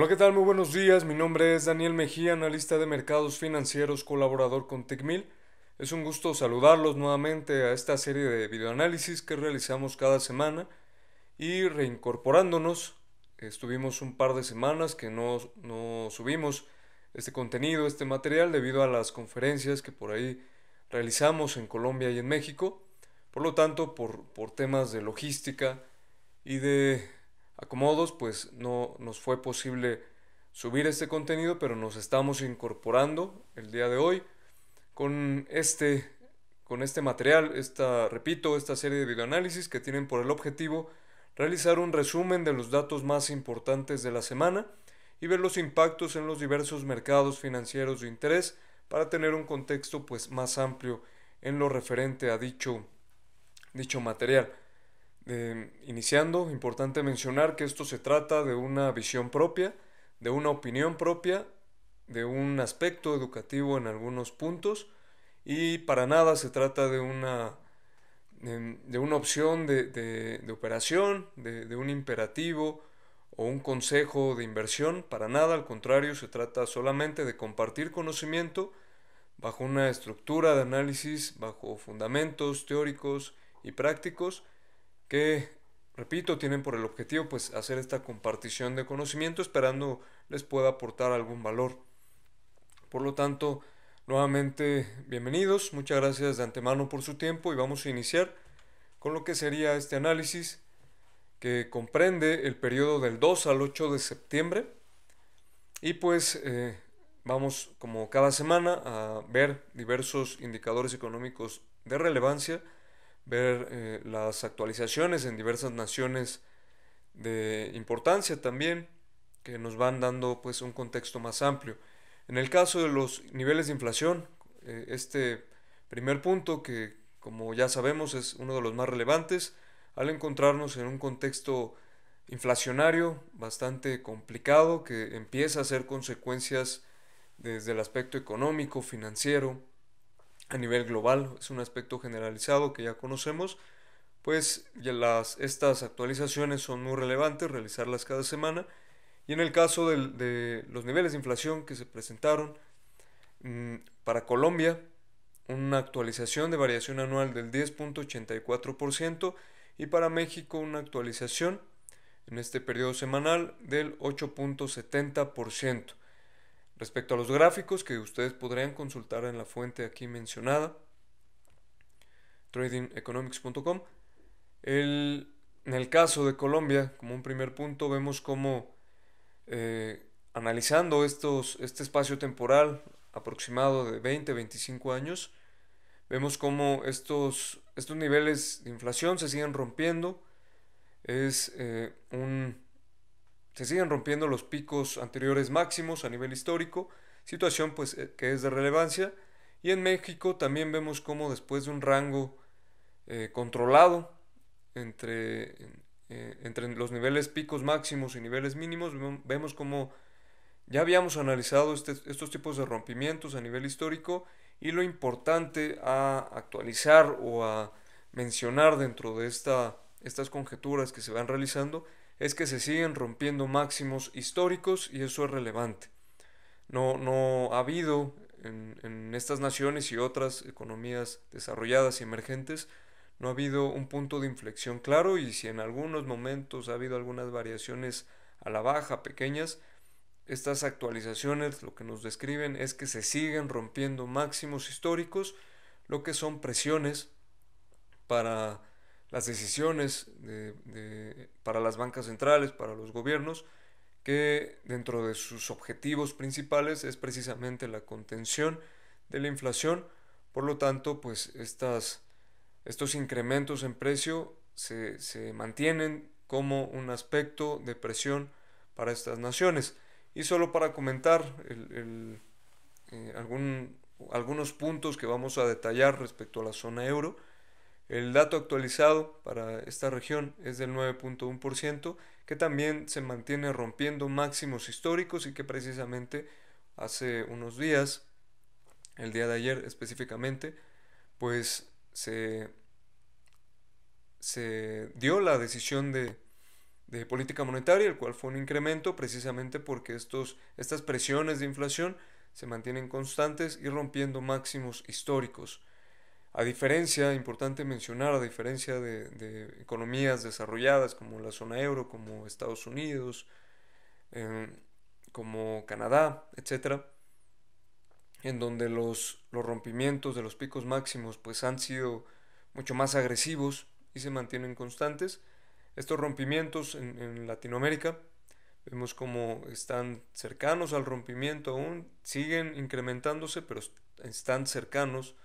Hola, ¿qué tal? Muy buenos días. Mi nombre es Daniel Mejía, analista de mercados financieros, colaborador con TecMil Es un gusto saludarlos nuevamente a esta serie de videoanálisis que realizamos cada semana y reincorporándonos. Estuvimos un par de semanas que no, no subimos este contenido, este material, debido a las conferencias que por ahí realizamos en Colombia y en México. Por lo tanto, por, por temas de logística y de acomodos, pues no nos fue posible subir este contenido, pero nos estamos incorporando el día de hoy con este, con este material, repito, esta serie de videoanálisis que tienen por el objetivo realizar un resumen de los datos más importantes de la semana y ver los impactos en los diversos mercados financieros de interés para tener un contexto pues más amplio en lo referente a dicho, dicho material. Em, iniciando, importante mencionar que esto se trata de una visión propia, de una opinión propia, de un aspecto educativo en algunos puntos y para nada se trata de una, em, de, una opción de, de operación, de un imperativo o un consejo de inversión, para nada, al contrario, se trata solamente de compartir conocimiento bajo una estructura de análisis, bajo fundamentos teóricos y prácticos, que, repito, tienen por el objetivo pues hacer esta compartición de conocimiento esperando les pueda aportar algún valor. Por lo tanto, nuevamente bienvenidos, muchas gracias de antemano por su tiempo y vamos a iniciar con lo que sería este análisis que comprende el periodo del 2 al 8 de septiembre. Y pues eh, vamos como cada semana a ver diversos indicadores económicos de relevancia ver eh, las actualizaciones en diversas naciones de importancia también, que nos van dando pues un contexto más amplio. En el caso de los niveles de inflación, eh, este primer punto que como ya sabemos es uno de los más relevantes, al encontrarnos en un contexto inflacionario bastante complicado que empieza a hacer consecuencias desde el aspecto económico, financiero, a nivel global, es un aspecto generalizado que ya conocemos, pues las, estas actualizaciones son muy relevantes, realizarlas cada semana. Y en el caso de, los niveles de inflación que se presentaron mm, para Colombia, una actualización de variación anual del 10.84% y para México una actualización en este periodo semanal del 8.70%. Respecto a los gráficos que ustedes podrían consultar en la fuente aquí mencionada, tradingeconomics.com, en el caso de Colombia, como un primer punto, vemos cómo eh, analizando estos, este espacio temporal aproximado de 20-25 años, vemos cómo estos, estos niveles de inflación se siguen rompiendo. Es eh, un se siguen rompiendo los picos anteriores máximos a nivel histórico, situación pues eh, que es de relevancia. Y en México también vemos cómo después de un rango eh, controlado entre, eh, entre los niveles picos máximos y niveles mínimos, vemos cómo ya habíamos analizado este, estos tipos de rompimientos a nivel histórico y lo importante a actualizar o a mencionar dentro de esta, estas conjeturas que se van realizando es que se siguen rompiendo máximos históricos y eso es relevante. No, no ha habido en estas naciones y otras economías desarrolladas y emergentes, no ha habido un punto de inflexión claro y si en algunos momentos ha habido algunas variaciones a la baja pequeñas, estas actualizaciones lo que nos describen es que se siguen rompiendo máximos históricos, lo que son presiones para las decisiones para las bancas centrales, para los gobiernos, que dentro de sus objetivos principales es precisamente la contención de la inflación. Por lo tanto, pues estas, estos incrementos en precio se, mantienen como un aspecto de presión para estas naciones. Y solo para comentar eh, algún, algunos puntos que vamos a detallar respecto a la zona euro, el dato actualizado para esta región es del 9.1%, que también se mantiene rompiendo máximos históricos y que precisamente hace unos días, el día de ayer específicamente, pues se, dio la decisión de, política monetaria, el cual fue un incremento precisamente porque estos, estas presiones de inflación se mantienen constantes y rompiendo máximos históricos. A diferencia, importante mencionar, a diferencia de, de economías desarrolladas como la zona euro, como Estados Unidos, em, como Canadá, etc., en donde los, los rompimientos de los picos máximos pues han sido mucho más agresivos y se mantienen constantes. Estos rompimientos en, en Latinoamérica vemos como están cercanos al rompimiento aún, siguen incrementándose, pero están cercanos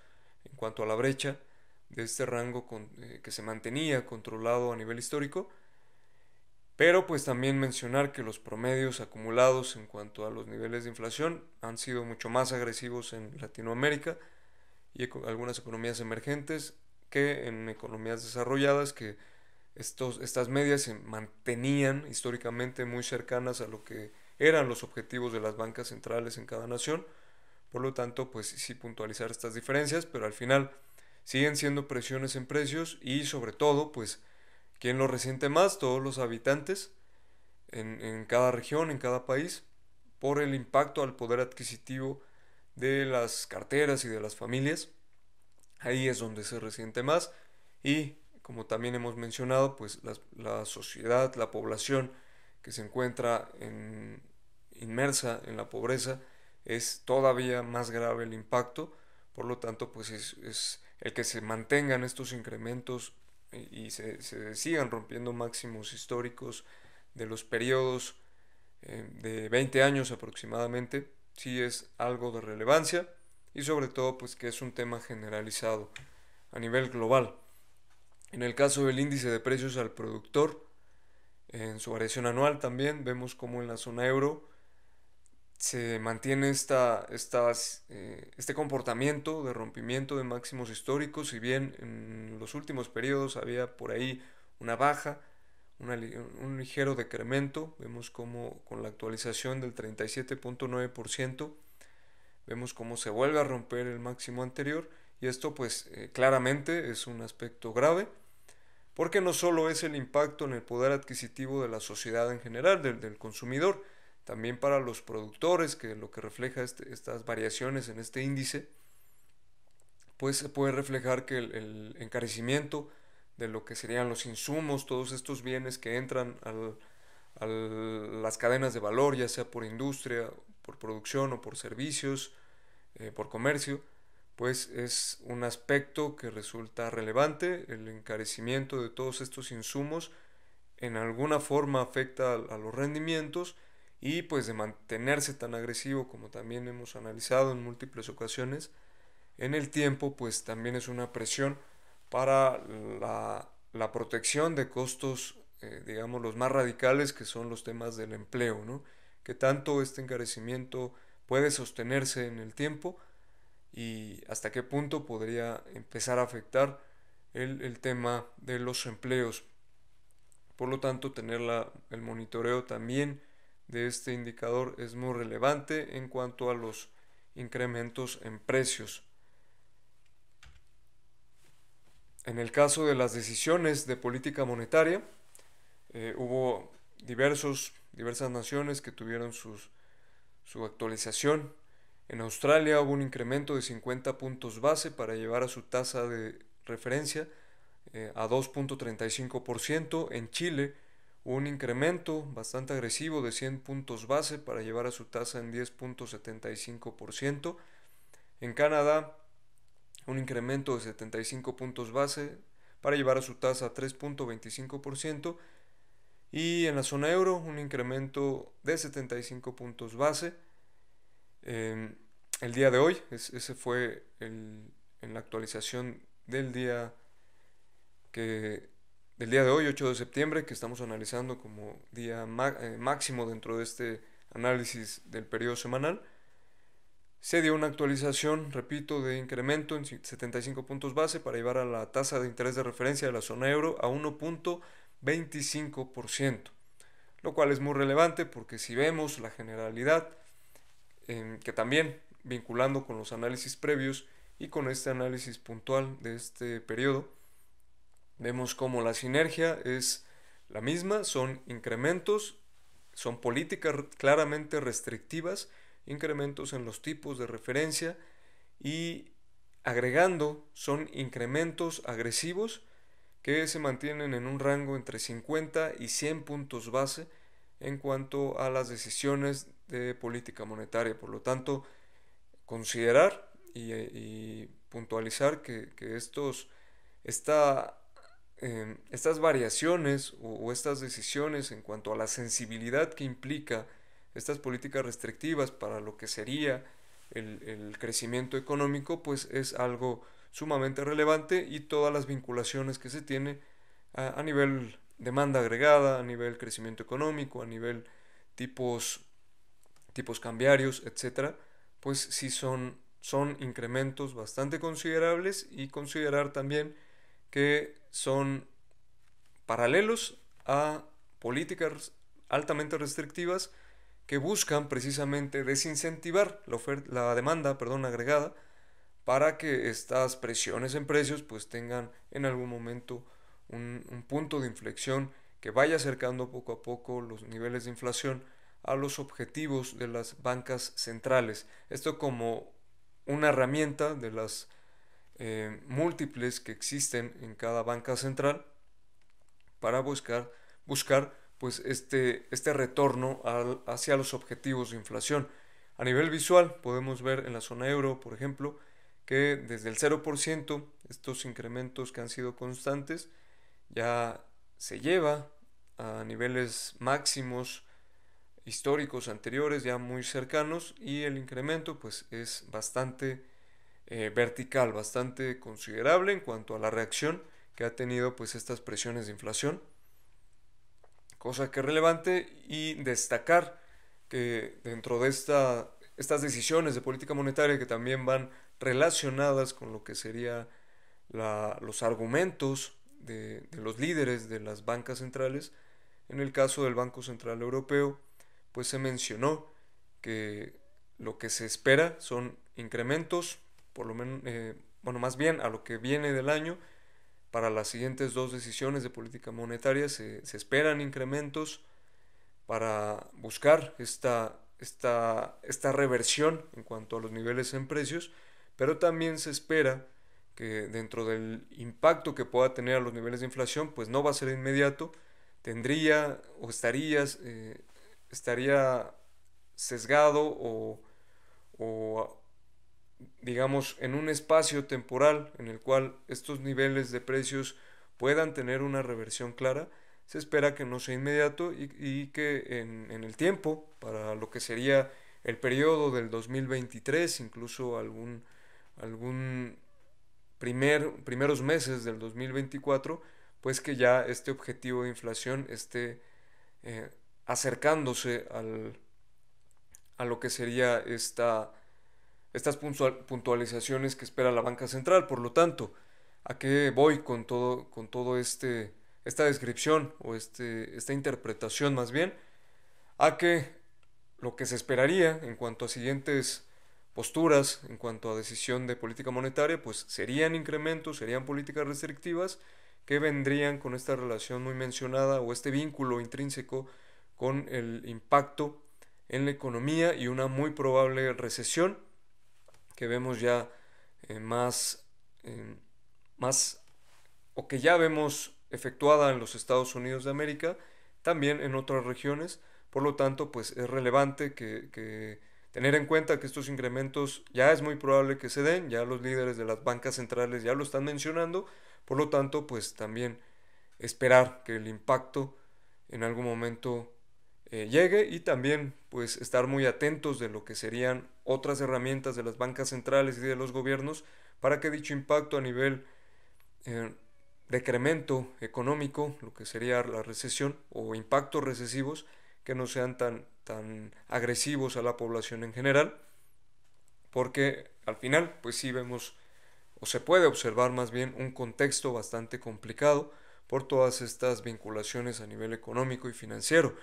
en cuanto a la brecha de este rango eh, que se mantenía controlado a nivel histórico, pero pues también mencionar que los promedios acumulados en cuanto a los niveles de inflación han sido mucho más agresivos en Latinoamérica y algunas economías emergentes que en economías desarrolladas que estas medias se mantenían históricamente muy cercanas a lo que eran los objetivos de las bancas centrales en cada nación por lo tanto, pues sí puntualizar estas diferencias, pero al final siguen siendo presiones en precios y sobre todo, pues, ¿quién lo resiente más? Todos los habitantes en, cada región, en cada país, por el impacto al poder adquisitivo de las carteras y de las familias. Ahí es donde se resiente más y, como también hemos mencionado, pues la, sociedad, la población que se encuentra inmersa en la pobreza, es todavía más grave el impacto, por lo tanto, pues es, el que se mantengan estos incrementos y, se, sigan rompiendo máximos históricos de los periodos eh, de 20 años aproximadamente, sí es algo de relevancia y sobre todo pues que es un tema generalizado a nivel global. En el caso del índice de precios al productor, en su variación anual también vemos como en la zona euro se mantiene eh, este comportamiento de rompimiento de máximos históricos, si bien en los últimos periodos había por ahí una baja, un ligero decremento, vemos como con la actualización del 37.9%, vemos cómo se vuelve a romper el máximo anterior y esto pues eh, claramente es un aspecto grave porque no solo es el impacto en el poder adquisitivo de la sociedad en general, del consumidor, también para los productores, que lo que refleja este, estas variaciones en este índice, pues se puede reflejar que el, encarecimiento de lo que serían los insumos, todos estos bienes que entran a las cadenas de valor, ya sea por industria, por producción o por servicios, eh, por comercio, pues es un aspecto que resulta relevante, el encarecimiento de todos estos insumos en alguna forma afecta a los rendimientos, y pues de mantenerse tan agresivo como también hemos analizado en múltiples ocasiones, en el tiempo pues también es una presión para la, protección de costos, eh, digamos, los más radicales que son los temas del empleo, ¿no? Que tanto este encarecimiento puede sostenerse en el tiempo y hasta qué punto podría empezar a afectar el, tema de los empleos. Por lo tanto, tener el monitoreo también de este indicador es muy relevante en cuanto a los incrementos en precios. En el caso de las decisiones de política monetaria, eh, hubo diversos, diversas naciones que tuvieron su actualización. En Australia hubo un incremento de 50 puntos base para llevar a su tasa de referencia eh, a 2.35%. En Chile, un incremento bastante agresivo de 100 puntos base para llevar a su tasa en 10.75%. En Canadá, un incremento de 75 puntos base para llevar a su tasa a 3.25%. Y en la zona euro, un incremento de 75 puntos base. Em, el día de hoy, ese fue en la actualización del día que del día de hoy, 8 de septiembre, que estamos analizando como día eh, máximo dentro de este análisis del periodo semanal. Se dio una actualización, repito, de incremento en 75 puntos base para llevar a la tasa de interés de referencia de la zona euro a 1.25%, lo cual es muy relevante porque si vemos la generalidad, que también vinculando con los análisis previos y con este análisis puntual de este periodo, Vemos cómo la sinergia es la misma, son incrementos, son políticas claramente restrictivas, incrementos en los tipos de referencia y agregando son incrementos agresivos que se mantienen en un rango entre 50 y 100 puntos base en cuanto a las decisiones de política monetaria. Por lo tanto, considerar y, eh, puntualizar que, que estos, esta Em, estas variaciones o, estas decisiones en cuanto a la sensibilidad que implica estas políticas restrictivas para lo que sería el, crecimiento económico, pues es algo sumamente relevante y todas las vinculaciones que se tiene a, nivel demanda agregada, a nivel crecimiento económico, a nivel tipos, tipos cambiarios, etcétera, pues sí son, son incrementos bastante considerables y considerar también que son paralelos a políticas altamente restrictivas que buscan precisamente desincentivar la, la demanda perdón, agregada para que estas presiones en precios pues tengan en algún momento un, un punto de inflexión que vaya acercando poco a poco los niveles de inflación a los objetivos de las bancas centrales. Esto como una herramienta de las eh, múltiples que existen en cada banca central para buscar, buscar pues este, este retorno hacia los objetivos de inflación. A nivel visual podemos ver en la zona euro, por ejemplo, que desde el 0%, estos incrementos que han sido constantes, ya se lleva a niveles máximos históricos anteriores, ya muy cercanos, y el incremento pues es bastante eh, vertical bastante considerable en cuanto a la reacción que ha tenido pues estas presiones de inflación cosa que es relevante y destacar que dentro de esta, estas decisiones de política monetaria que también van relacionadas con lo que serían los argumentos de, de, los líderes de las bancas centrales, en el caso del Banco Central Europeo, pues se mencionó que lo que se espera son incrementos por lo menos, eh, bueno, más bien a lo que viene del año, para las siguientes dos decisiones de política monetaria se, esperan incrementos para buscar esta, esta reversión en cuanto a los niveles en precios, pero también se espera que dentro del impacto que pueda tener a los niveles de inflación, pues no va a ser inmediato, tendría o estarías, eh, estaría sesgado o digamos, en un espacio temporal en el cual estos niveles de precios puedan tener una reversión clara, se espera que no sea inmediato y, que en, el tiempo, para lo que sería el periodo del 2023, incluso algún, algún primeros meses del 2024, pues que ya este objetivo de inflación esté eh, acercándose al, a lo que sería esta estas puntualizaciones que espera la banca central. Por lo tanto, ¿a qué voy con todo, con todo este, esta descripción o este, esta interpretación más bien? A que lo que se esperaría en cuanto a siguientes posturas, en cuanto a decisión de política monetaria, pues serían incrementos, serían políticas restrictivas que vendrían con esta relación muy mencionada o este vínculo intrínseco con el impacto en la economía y una muy probable recesión que vemos ya eh, más, eh, más, o que ya vemos efectuada en los Estados Unidos de América, también en otras regiones. Por lo tanto, pues es relevante que, que tener en cuenta que estos incrementos ya es muy probable que se den, ya los líderes de las bancas centrales ya lo están mencionando, por lo tanto, pues también esperar que el impacto en algún momento eh, llegue y también pues estar muy atentos de lo que serían otras herramientas de las bancas centrales y de los gobiernos para que dicho impacto a nivel eh, decremento económico, lo que sería la recesión o impactos recesivos que no sean tan, tan agresivos a la población en general, porque al final pues sí vemos o se puede observar más bien un contexto bastante complicado por todas estas vinculaciones a nivel económico y financiero.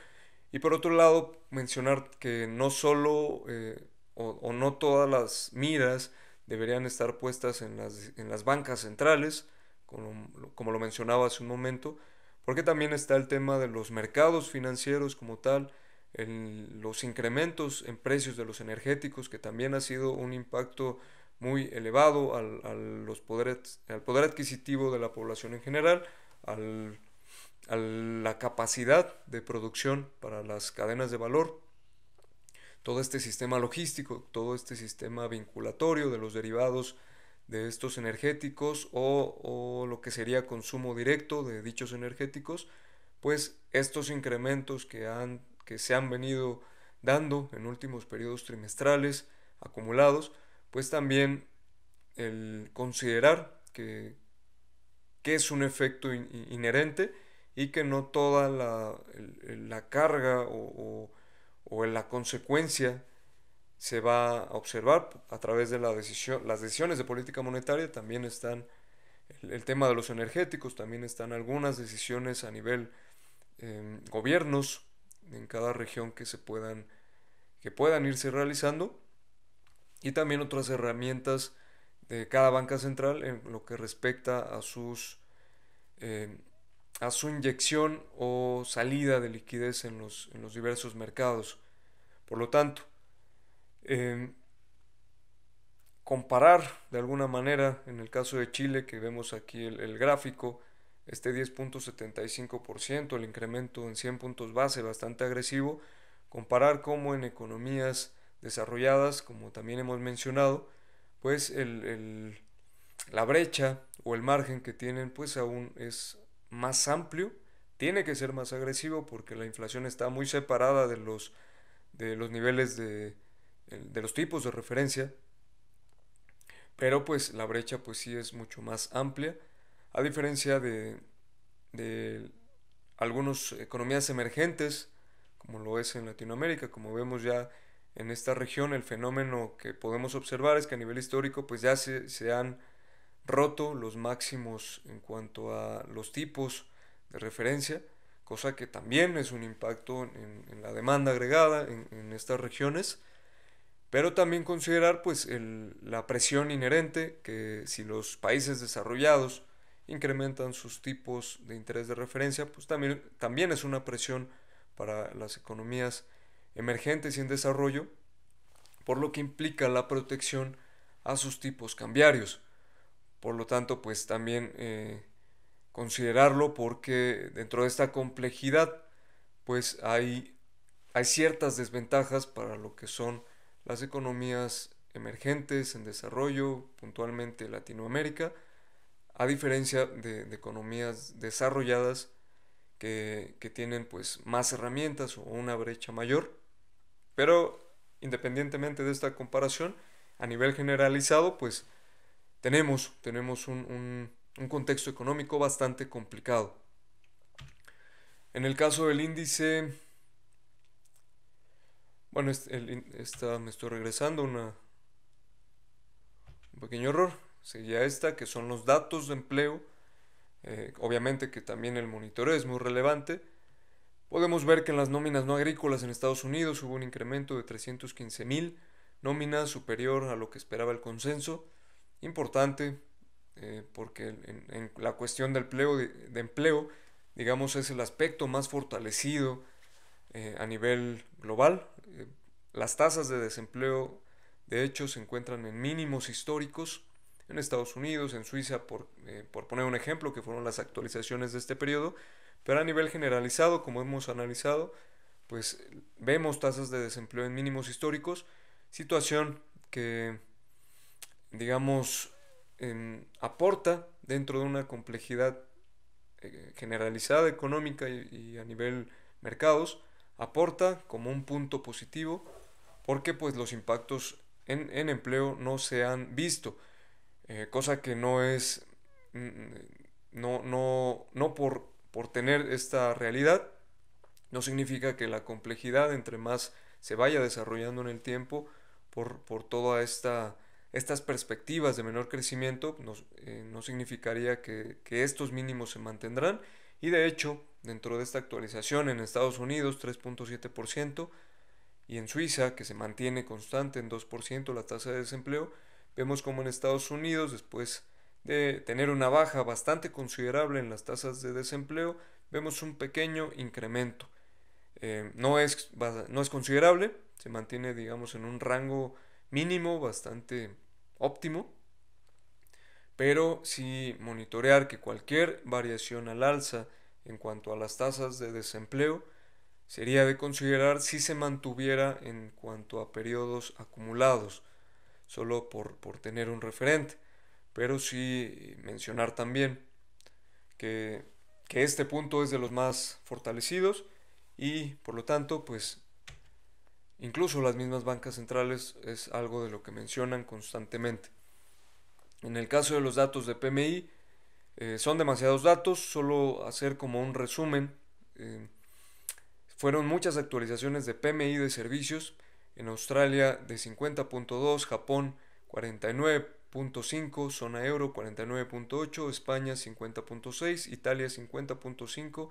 Y por otro lado, mencionar que no solo eh, o, no todas las miras deberían estar puestas en las, en las bancas centrales, como, como lo mencionaba hace un momento, porque también está el tema de los mercados financieros como tal, los incrementos en precios de los energéticos, que también ha sido un impacto muy elevado al, los poder, al poder adquisitivo de la población en general, al a la capacidad de producción para las cadenas de valor, todo este sistema logístico, todo este sistema vinculatorio de los derivados de estos energéticos o, lo que sería consumo directo de dichos energéticos, pues estos incrementos que, se han venido dando en últimos periodos trimestrales acumulados, pues también el considerar que, que es un efecto inherente y que no toda la, carga o, o, la consecuencia se va a observar a través de la decisión, las decisiones de política monetaria, también están el, tema de los energéticos, también están algunas decisiones a nivel em, gobiernos en cada región que se puedan, que puedan irse realizando y también otras herramientas de cada banca central en lo que respecta a sus em, a su inyección o salida de liquidez en los, en los diversos mercados. Por lo tanto, em, comparar de alguna manera, en el caso de Chile, que vemos aquí el, gráfico, este 10.75%, el incremento en 100 puntos base bastante agresivo, comparar cómo en economías desarrolladas, como también hemos mencionado, pues la brecha o el margen que tienen pues aún es más amplio, tiene que ser más agresivo porque la inflación está muy separada de los, de los niveles de, de los tipos de referencia, pero pues la brecha pues sí es mucho más amplia, a diferencia de, algunas economías emergentes, como lo es en Latinoamérica, como vemos ya en esta región, el fenómeno que podemos observar es que a nivel histórico pues ya se, se han roto los máximos en cuanto a los tipos de referencia, cosa que también es un impacto en, la demanda agregada en, estas regiones, pero también considerar pues la presión inherente que si los países desarrollados incrementan sus tipos de interés de referencia, pues también, también es una presión para las economías emergentes y en desarrollo, por lo que implica la protección a sus tipos cambiarios. Por lo tanto, pues también eh, considerarlo porque dentro de esta complejidad, pues hay, hay ciertas desventajas para lo que son las economías emergentes en desarrollo, puntualmente Latinoamérica, a diferencia de, economías desarrolladas que, que, tienen pues más herramientas o una brecha mayor. Pero independientemente de esta comparación, a nivel generalizado, pues tenemos, un, contexto económico bastante complicado. En el caso del índice, bueno, me estoy regresando una, un pequeño error. Seguía esta, que son los datos de empleo. Eh, obviamente que también el monitoreo es muy relevante. Podemos ver que en las nóminas no agrícolas en Estados Unidos hubo un incremento de 315 mil nóminas superior a lo que esperaba el consenso importante eh, porque en, la cuestión del empleo, de, empleo, digamos, es el aspecto más fortalecido eh, a nivel global. Eh, las tasas de desempleo, de hecho, se encuentran en mínimos históricos en Estados Unidos, en Suiza, por, por poner un ejemplo, que fueron las actualizaciones de este periodo, pero a nivel generalizado, como hemos analizado, pues vemos tasas de desempleo en mínimos históricos, situación que digamos, em, aporta dentro de una complejidad eh, generalizada económica y, a nivel mercados, aporta como un punto positivo porque pues los impactos en, empleo no se han visto, eh, cosa que no es, no, no, no por, por tener esta realidad, no significa que la complejidad entre más se vaya desarrollando en el tiempo por, por toda esta estas perspectivas de menor crecimiento eh, no significaría que, estos mínimos se mantendrán y de hecho dentro de esta actualización en Estados Unidos 3.7% y en Suiza que se mantiene constante en 2% la tasa de desempleo, vemos como en Estados Unidos después de tener una baja bastante considerable en las tasas de desempleo, vemos un pequeño incremento. Eh, no, es, no es considerable, se mantiene digamos en un rango mínimo bastante óptimo, pero si monitorear que cualquier variación al alza en cuanto a las tasas de desempleo sería de considerar si se mantuviera en cuanto a periodos acumulados, solo por, tener un referente, pero sí mencionar también que, que este punto es de los más fortalecidos y por lo tanto pues Incluso las mismas bancas centrales es algo de lo que mencionan constantemente. En el caso de los datos de PMI, eh, son demasiados datos, solo hacer como un resumen. Eh, fueron muchas actualizaciones de PMI de servicios, en Australia de 50.2, Japón 49.5, zona euro 49.8, España 50.6, Italia 50.5,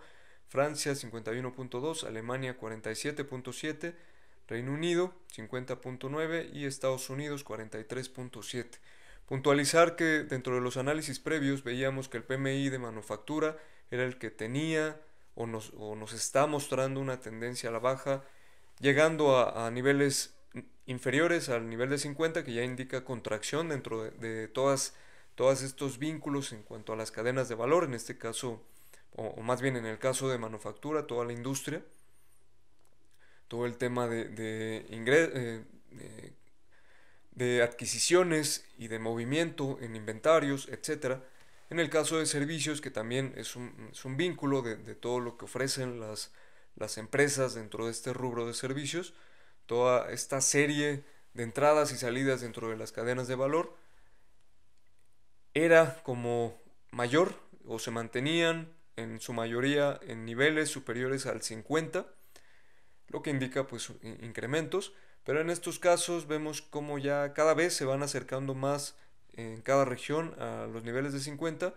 Francia 51.2, Alemania 47.7, Reino Unido 50.9 y Estados Unidos 43.7. Puntualizar que dentro de los análisis previos veíamos que el PMI de manufactura era el que tenía o nos, está mostrando una tendencia a la baja, llegando a, niveles inferiores al nivel de 50 que ya indica contracción dentro de, todas todos estos vínculos en cuanto a las cadenas de valor, en este caso, o más bien en el caso de manufactura, toda la industria todo el tema de, eh, de, de, adquisiciones y de movimiento en inventarios, etc., En el caso de servicios, que también es un, vínculo de, todo lo que ofrecen las, empresas dentro de este rubro de servicios, toda esta serie de entradas y salidas dentro de las cadenas de valor, era como mayor o se mantenían en su mayoría en niveles superiores al 50 lo que indica pues incrementos, pero en estos casos vemos como ya cada vez se van acercando más en cada región a los niveles de 50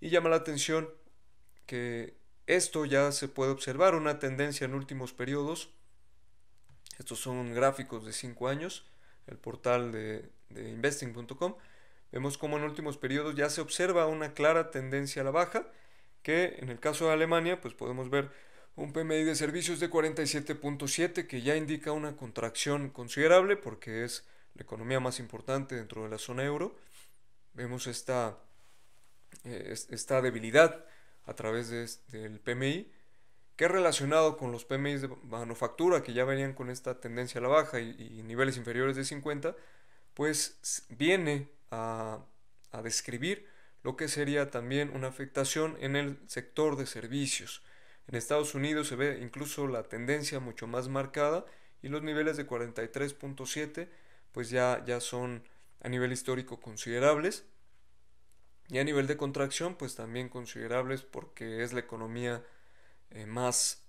y llama la atención que esto ya se puede observar una tendencia en últimos periodos. Estos son gráficos de 5 años, el portal de, investing.com. Vemos como en últimos periodos ya se observa una clara tendencia a la baja, que en el caso de Alemania, pues podemos ver un PMI de servicios de 47.7 que ya indica una contracción considerable porque es la economía más importante dentro de la zona euro. Vemos esta, eh, esta debilidad a través del PMI que relacionado con los PMI de manufactura que ya venían con esta tendencia a la baja y, niveles inferiores de 50, pues viene a, a describir lo que sería también una afectación en el sector de servicios en Estados Unidos se ve incluso la tendencia mucho más marcada y los niveles de 43.7 pues ya, ya son a nivel histórico considerables y a nivel de contracción pues también considerables porque es la economía eh, más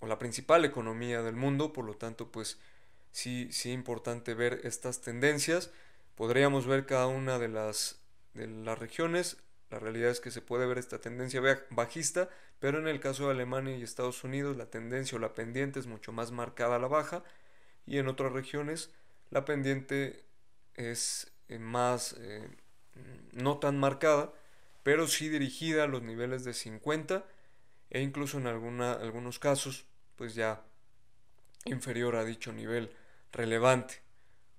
o la principal economía del mundo, por lo tanto pues sí, sí importante ver estas tendencias. Podríamos ver cada una de las, de las regiones, la realidad es que se puede ver esta tendencia bajista pero en el caso de Alemania y Estados Unidos la tendencia o la pendiente es mucho más marcada a la baja y en otras regiones la pendiente es eh, más eh, no tan marcada pero sí dirigida a los niveles de 50 e incluso en alguna, algunos casos pues ya inferior a dicho nivel relevante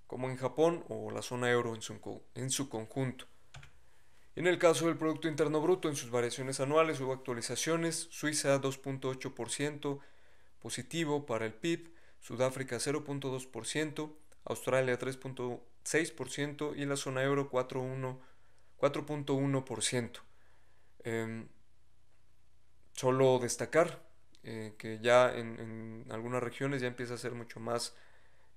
como en Japón o la zona euro en su, en su conjunto en el caso del Producto Interno Bruto, en sus variaciones anuales hubo actualizaciones, Suiza 2.8% positivo para el PIB, Sudáfrica 0.2%, Australia 3.6% y la zona euro 4.1%. Em, solo destacar eh, que ya en, algunas regiones ya empieza a ser mucho más...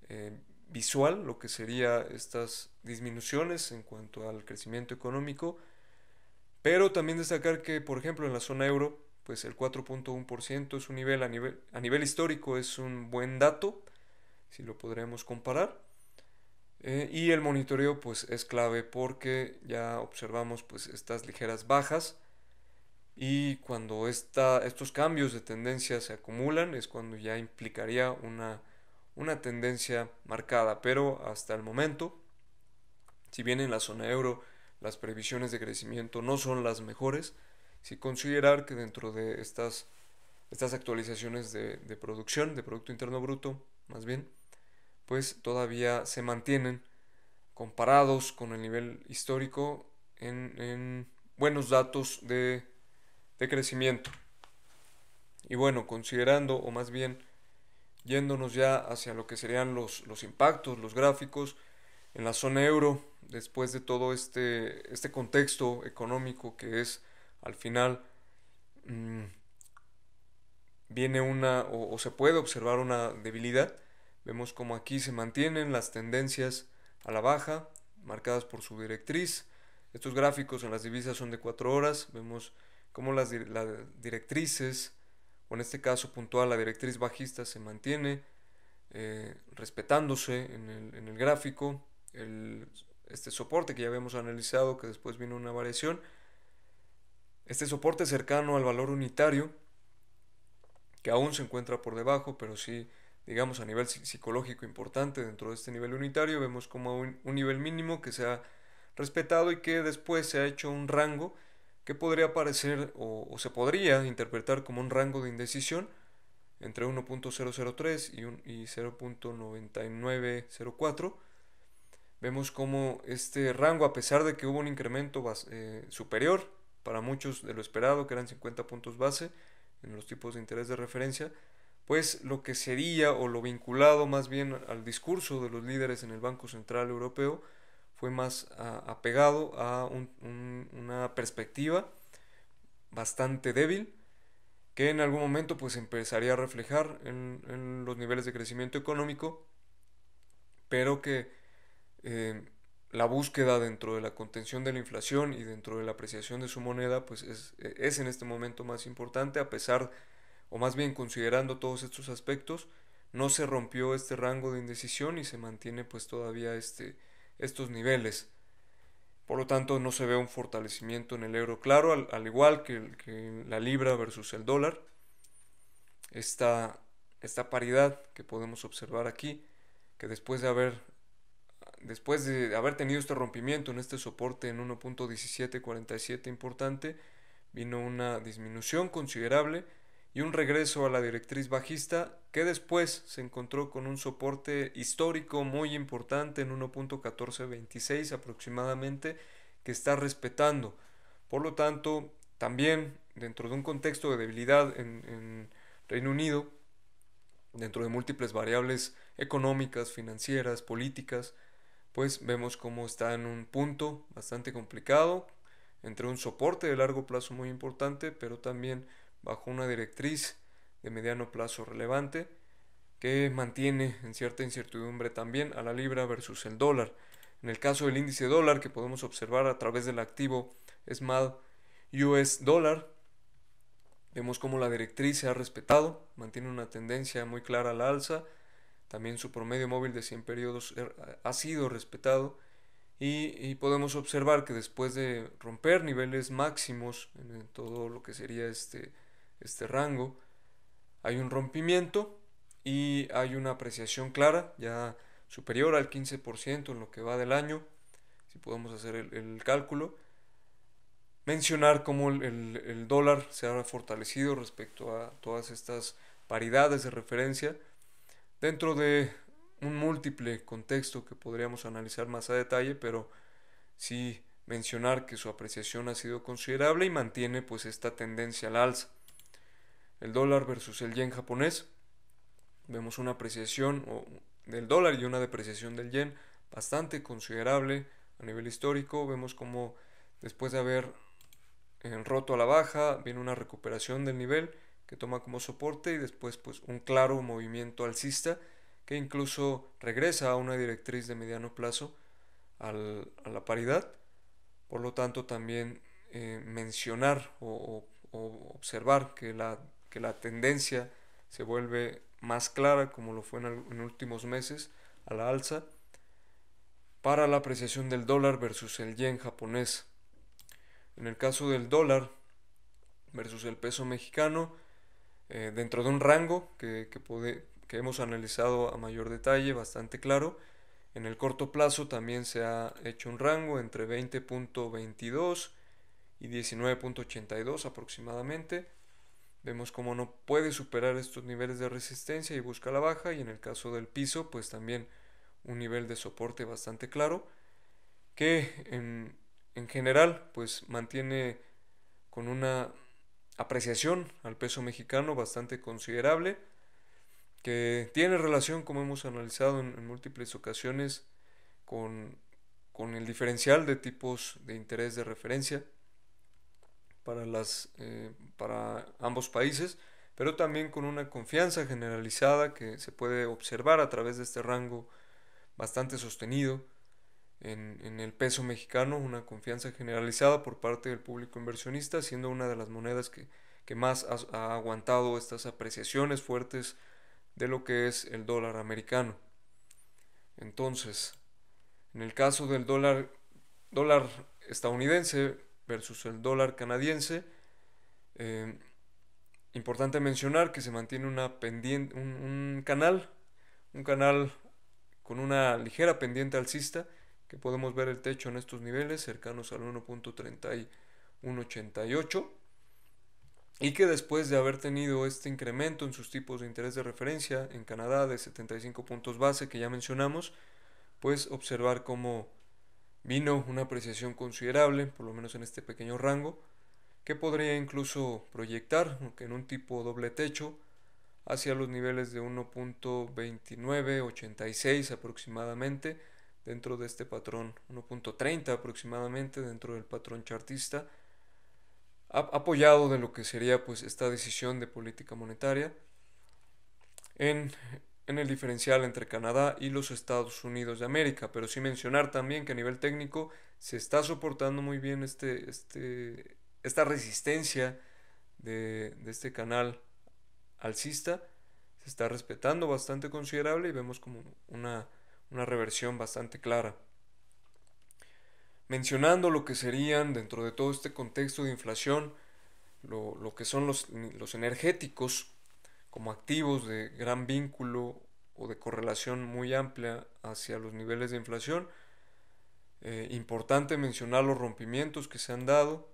Eh, visual lo que sería estas disminuciones en cuanto al crecimiento económico, pero también destacar que, por ejemplo, en la zona euro, pues el 4.1% es un nivel a, nivel a nivel histórico, es un buen dato, si lo podremos comparar. Eh, y el monitoreo pues es clave porque ya observamos pues estas ligeras bajas y cuando esta, estos cambios de tendencia se acumulan es cuando ya implicaría una una tendencia marcada, pero hasta el momento, si bien en la zona euro las previsiones de crecimiento no son las mejores, si considerar que dentro de estas, estas actualizaciones de, producción, de Producto Interno Bruto, más bien, pues todavía se mantienen comparados con el nivel histórico en, buenos datos de, de crecimiento. Y bueno, considerando, o más bien yéndonos ya hacia lo que serían los, impactos, los gráficos en la zona euro, después de todo este, este contexto económico que es al final, mm, viene una o, se puede observar una debilidad. Vemos como aquí se mantienen las tendencias a la baja, marcadas por su directriz. Estos gráficos en las divisas son de 4 horas. Vemos cómo las, las directrices en este caso puntual la directriz bajista se mantiene eh, respetándose en el, gráfico, este soporte que ya habíamos analizado, que después viene una variación, este soporte cercano al valor unitario, que aún se encuentra por debajo, pero sí, digamos, a nivel psicológico importante dentro de este nivel unitario, vemos como un, un nivel mínimo que se ha respetado y que después se ha hecho un rango que podría parecer o, se podría interpretar como un rango de indecisión entre 1.003 y, 0.9904. Vemos como este rango, a pesar de que hubo un incremento eh, superior para muchos de lo esperado, que eran 50 puntos base en los tipos de interés de referencia, pues lo que sería o lo vinculado más bien al discurso de los líderes en el Banco Central Europeo fue más ah, apegado a una perspectiva bastante débil que en algún momento pues empezaría a reflejar en, los niveles de crecimiento económico, pero que eh, la búsqueda dentro de la contención de la inflación y dentro de la apreciación de su moneda pues es, e, es en este momento más importante, a pesar, o más bien considerando todos estos aspectos, no se rompió este rango de indecisión y se mantiene pues todavía este, estos niveles. Por lo tanto, no se ve un fortalecimiento en el euro claro, al, igual que, la libra versus el dólar. Esta, esta paridad que podemos observar aquí, que después de haber, después de haber tenido este rompimiento en este soporte en 1.1747 importante, vino una disminución considerable y un regreso a la directriz bajista que después se encontró con un soporte histórico muy importante en 1.1426 aproximadamente que está respetando. Por lo tanto, también dentro de un contexto de debilidad en, en Reino Unido, dentro de múltiples variables económicas, financieras, políticas, pues vemos cómo está en un punto bastante complicado, entre un soporte de largo plazo muy importante, pero también bajo una directriz de mediano plazo relevante que mantiene en cierta incertidumbre también a la libra versus el dólar. En el caso del índice dólar que podemos observar a través del activo SMAD US dólar, vemos cómo la directriz se ha respetado, mantiene una tendencia muy clara a la alza, también su promedio móvil de 100 periodos er, ha sido respetado y, y podemos observar que después de romper niveles máximos en todo lo que sería este este rango, hay un rompimiento y hay una apreciación clara, ya superior al 15% en lo que va del año, si podemos hacer el, cálculo. Mencionar cómo el, dólar se ha fortalecido respecto a todas estas paridades de referencia dentro de un múltiple contexto que podríamos analizar más a detalle, pero sí mencionar que su apreciación ha sido considerable y mantiene pues esta tendencia al alza el dólar versus el yen japonés. Vemos una apreciación del dólar y una depreciación del yen bastante considerable a nivel histórico. Vemos como después de haber eh, roto a la baja viene una recuperación del nivel que toma como soporte y después pues un claro movimiento alcista que incluso regresa a una directriz de mediano plazo al, a la paridad. Por lo tanto también eh, mencionar o observar que la que la tendencia se vuelve más clara, como lo fue en, últimos meses, a la alza, para la apreciación del dólar versus el yen japonés. En el caso del dólar versus el peso mexicano, eh, dentro de un rango que, que, que hemos analizado a mayor detalle, bastante claro, en el corto plazo también se ha hecho un rango entre 20.22 y 19.82 aproximadamente. Vemos cómo no puede superar estos niveles de resistencia y busca la baja y en el caso del piso pues también un nivel de soporte bastante claro que en, general pues mantiene con una apreciación al peso mexicano bastante considerable que tiene relación como hemos analizado en, múltiples ocasiones con, con el diferencial de tipos de interés de referencia para, las, eh, para ambos países, pero también con una confianza generalizada que se puede observar a través de este rango bastante sostenido en, el peso mexicano, una confianza generalizada por parte del público inversionista, siendo una de las monedas que, más ha, aguantado estas apreciaciones fuertes de lo que es el dólar americano. Entonces, en el caso del dólar, dólar estadounidense, versus el dólar canadiense. Em, importante mencionar que se mantiene una un, canal, un canal con una ligera pendiente alcista, que podemos ver el techo en estos niveles, cercanos al 1.3188, y que después de haber tenido este incremento en sus tipos de interés de referencia en Canadá de 75 puntos base que ya mencionamos, pues observar cómo vino una apreciación considerable, por lo menos en este pequeño rango, que podría incluso proyectar, aunque en un tipo doble techo, hacia los niveles de 1.2986 aproximadamente dentro de este patrón, 1.30 aproximadamente dentro del patrón chartista, apoyado de lo que sería pues esta decisión de política monetaria en en el diferencial entre Canadá y los Estados Unidos de América, pero sí mencionar también que a nivel técnico se está soportando muy bien este, este, esta resistencia de, este canal alcista, se está respetando bastante considerable y vemos como una, reversión bastante clara. Mencionando lo que serían, dentro de todo este contexto de inflación, lo, que son los, los energéticos, como activos de gran vínculo o de correlación muy amplia hacia los niveles de inflación. Eh, importante mencionar los rompimientos que se han dado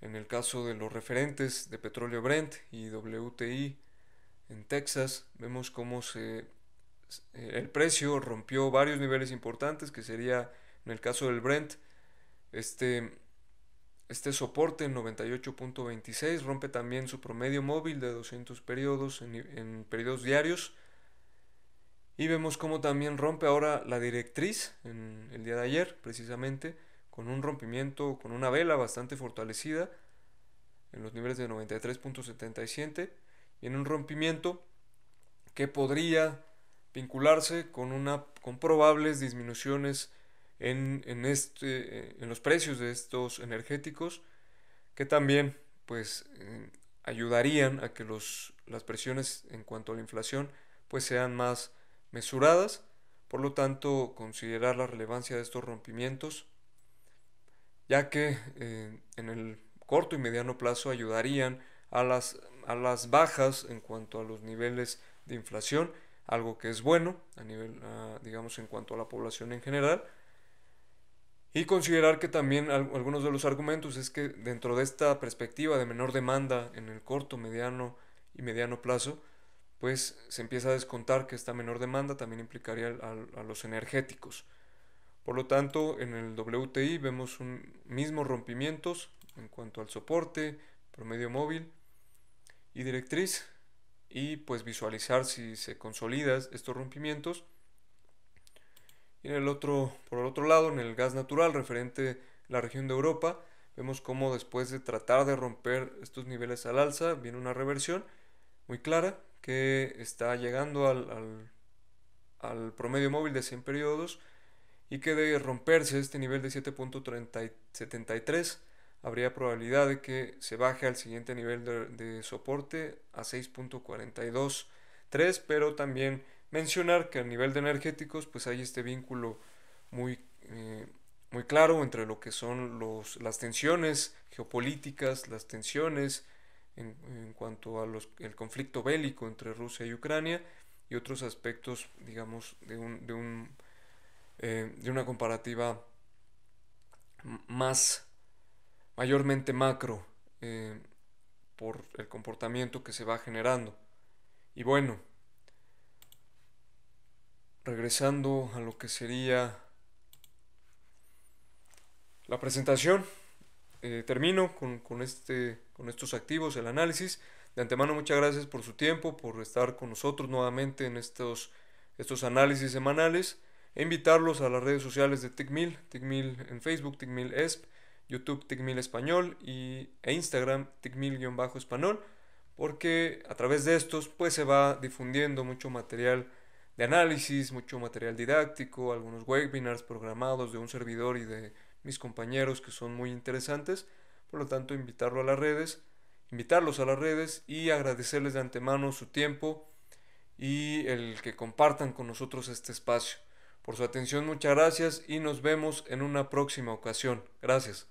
en el caso de los referentes de petróleo Brent y WTI en Texas. Vemos cómo se, eh, el precio rompió varios niveles importantes, que sería en el caso del Brent este este soporte en 98.26 rompe también su promedio móvil de 200 periodos en, periodos diarios. Y vemos cómo también rompe ahora la directriz en el día de ayer, precisamente, con un rompimiento, con una vela bastante fortalecida en los niveles de 93.77 y en un rompimiento que podría vincularse con, una, con probables disminuciones este, en, los precios de estos energéticos que también pues eh, ayudarían a que las presiones en cuanto a la inflación pues sean más mesuradas. Por lo tanto, considerar la relevancia de estos rompimientos, ya que eh, en el corto y mediano plazo ayudarían a las, bajas en cuanto a los niveles de inflación, algo que es bueno a nivel, digamos, en cuanto a la población en general, y considerar que también algunos de los argumentos es que dentro de esta perspectiva de menor demanda en el corto, mediano y mediano plazo, pues se empieza a descontar que esta menor demanda también implicaría a, los energéticos. Por lo tanto, en el WTI vemos un mismos rompimientos en cuanto al soporte, promedio móvil y directriz y pues visualizar si se consolida estos rompimientos y en el otro, por el otro lado, en el gas natural referente a la región de Europa, vemos cómo después de tratar de romper estos niveles al alza, viene una reversión muy clara que está llegando al, al, promedio móvil de 100 periodos y que de romperse este nivel de 7.73 habría probabilidad de que se baje al siguiente nivel de, de soporte a 6.423, pero también mencionar que a nivel de energéticos pues hay este vínculo muy, eh, muy claro entre lo que son las tensiones geopolíticas, las tensiones en, en cuanto al conflicto bélico entre Rusia y Ucrania y otros aspectos, digamos, de, un, de, un, eh, de una comparativa más mayormente macro eh, por el comportamiento que se va generando. Y bueno, regresando a lo que sería la presentación, eh, termino con, este, con estos activos, el análisis. De antemano muchas gracias por su tiempo, por estar con nosotros nuevamente en estos, estos análisis semanales e invitarlos a las redes sociales de TICMIL, TICMIL en Facebook, TICMIL ESP, YouTube TICMIL Español y, e Instagram TICMIL-Español, porque a través de estos pues se va difundiendo mucho material de análisis, mucho material didáctico, algunos webinars programados de un servidor y de mis compañeros que son muy interesantes. Por lo tanto, invitarlo a las redes, invitarlos a las redes y agradecerles de antemano su tiempo y el que compartan con nosotros este espacio. Por su atención, muchas gracias y nos vemos en una próxima ocasión. Gracias.